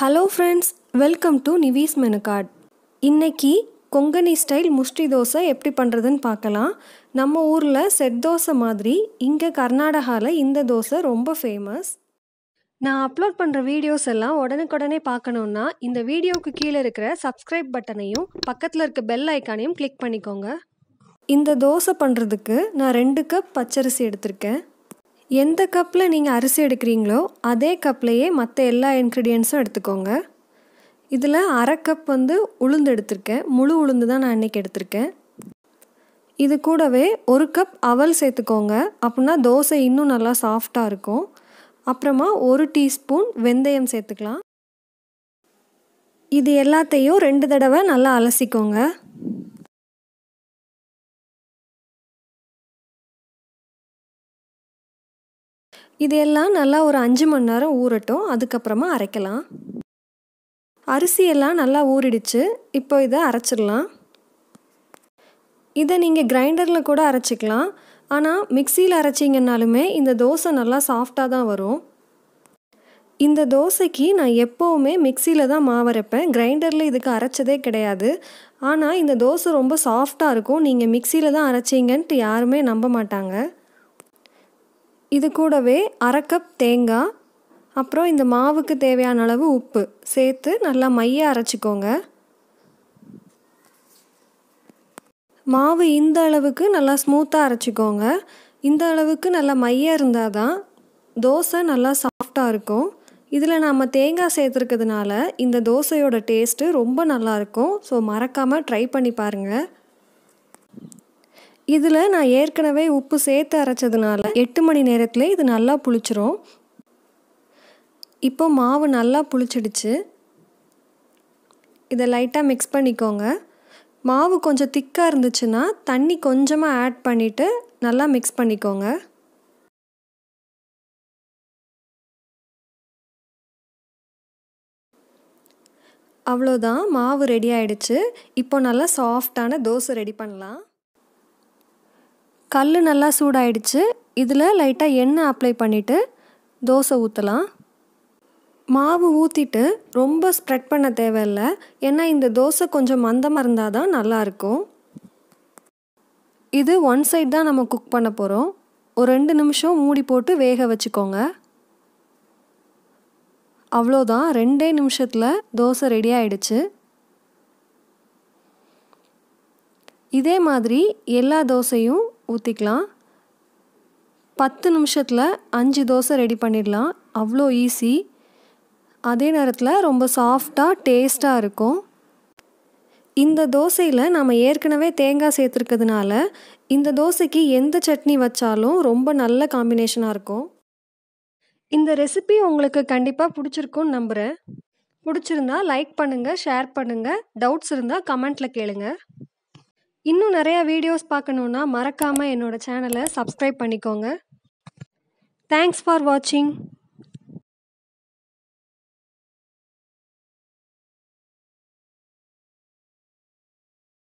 hello friends welcome to Nivi's menu card இன்னைக்கு இன்றைக்கி Konkani style முஷ்டி dosa எப்படி பண்ணுறதுன்னு பார்க்கலாம் நம்ம ஊரில் செட் தோசை மாதிரி இங்கே கர்நாடகாவில் இந்த தோசை ரொம்ப ஃபேமஸ் நான் அப்லோட் பண்ணுற வீடியோஸ் எல்லாம் உடனுக்குடனே பார்க்கணுன்னா இந்த வீடியோவுக்கு கீழே இருக்கிற சப்ஸ்கிரைப் பட்டனையும் பக்கத்தில் இருக்க பெல் ஐக்கானையும் கிளிக் பண்ணிக்கோங்க இந்த தோசை பண்ணுறதுக்கு நான் ரெண்டு கப் பச்சரிசி எடுத்திருக்கேன் எந்த கப்பில் நீங்கள் அரிசி எடுக்கிறீங்களோ அதே கப்லையே மற்ற எல்லா இன்க்ரீடியன்ஸும் எடுத்துக்கோங்க இதில் அரை கப் வந்து உளுந்து எடுத்திருக்கேன் முழு உளுந்து தான் நான் இன்றைக்கி எடுத்திருக்கேன் இது கூடவே ஒரு கப் அவல் சேர்த்துக்கோங்க அப்படின்னா தோசை இன்னும் நல்லா சாஃப்டாக இருக்கும் அப்புறமா ஒரு டீஸ்பூன் வெந்தயம் சேர்த்துக்கலாம் இது எல்லாத்தையும் ரெண்டு தடவை நல்லா அலசிக்கோங்க இதையெல்லாம் நல்லா ஒரு அஞ்சு மணி நேரம் ஊறட்டும் அதுக்கப்புறமா அரைக்கலாம் அரிசியெல்லாம் நல்லா ஊறிடுச்சு இப்போ இதை அரைச்சிடலாம் இதை நீங்கள் கிரைண்டரில் கூட அரைச்சிக்கலாம் ஆனால் மிக்சியில் அரைச்சிங்கனாலுமே இந்த தோசை நல்லா சாஃப்டாக தான் வரும் இந்த தோசைக்கு நான் எப்போவுமே மிக்சியில் தான் மாவரைப்பேன் கிரைண்டரில் இதுக்கு அரைச்சதே கிடையாது ஆனால் இந்த தோசை ரொம்ப சாஃப்டாக இருக்கும் நீங்கள் மிக்சியில் தான் அரைச்சிங்கன்ட்டு யாருமே நம்ப மாட்டாங்க இது கூடவே அரை கப் தேங்காய் அப்புறம் இந்த மாவுக்கு தேவையான அளவு உப்பு சேர்த்து நல்லா மைய அரைச்சிக்கோங்க மாவு இந்த அளவுக்கு நல்லா ஸ்மூத்தாக அரைச்சிக்கோங்க இந்த அளவுக்கு நல்லா மைய இருந்தால் தான் தோசை நல்லா சாஃப்டாக இருக்கும் இதில் நாம் தேங்காய் சேர்த்துருக்கிறதுனால இந்த தோசையோட டேஸ்ட்டு ரொம்ப நல்லாயிருக்கும் ஸோ மறக்காமல் ட்ரை பண்ணி பாருங்கள் இதில் நான் ஏற்கனவே உப்பு சேர்த்து அரைச்சதுனால எட்டு மணி நேரத்தில் இது நல்லா புளிச்சிரும் இப்போ மாவு நல்லா புளிச்சிடுச்சு இதை லைட்டாக மிக்ஸ் பண்ணிக்கோங்க மாவு கொஞ்சம் திக்காக இருந்துச்சுன்னா தண்ணி கொஞ்சமாக ஆட் பண்ணிவிட்டு நல்லா மிக்ஸ் பண்ணிக்கோங்க அவ்வளோதான் மாவு ரெடி ஆகிடுச்சு இப்போ நல்லா சாஃப்டான தோசை ரெடி பண்ணலாம் கல் நல்லா சூடாயிடுச்சு இதில் லைட்டாக எண்ணெய் அப்ளை பண்ணிவிட்டு தோசை ஊற்றலாம் மாவு ஊற்றிட்டு ரொம்ப ஸ்ப்ரெட் பண்ண தேவையில்லை ஏன்னா இந்த தோசை கொஞ்சம் மந்தமாக இருந்தால் தான் நல்லாயிருக்கும் இது ஒன் சைட் தான் நம்ம குக் பண்ண போகிறோம் ஒரு ரெண்டு நிமிஷம் மூடி போட்டு வேக வச்சுக்கோங்க அவ்வளோதான் ரெண்டே நிமிஷத்தில் தோசை ரெடி ஆயிடுச்சு இதே மாதிரி எல்லா தோசையும் ஊற்றிக்கலாம் பத்து நிமிஷத்தில் அஞ்சு தோசை ரெடி பண்ணிடலாம் அவ்வளோ ஈஸி அதே நேரத்தில் ரொம்ப சாஃப்டாக டேஸ்ட்டாக இருக்கும் இந்த தோசையில் நம்ம ஏற்கனவே தேங்காய் சேர்த்துருக்கிறதுனால இந்த தோசைக்கு எந்த சட்னி வச்சாலும் ரொம்ப நல்ல காம்பினேஷனாக இருக்கும் இந்த ரெசிபி உங்களுக்கு கண்டிப்பாக பிடிச்சிருக்கும்னு நம்புகிறேன் பிடிச்சிருந்தா லைக் பண்ணுங்கள் ஷேர் பண்ணுங்கள் டவுட்ஸ் இருந்தால் கமெண்ட்டில் கேளுங்கள் இன்னும் நிறையா வீடியோஸ் பார்க்கணுன்னா மறக்காமல் என்னோடய சேனலை சப்ஸ்கிரைப் பண்ணிக்கோங்க தேங்க்ஸ் ஃபார் வாட்சிங்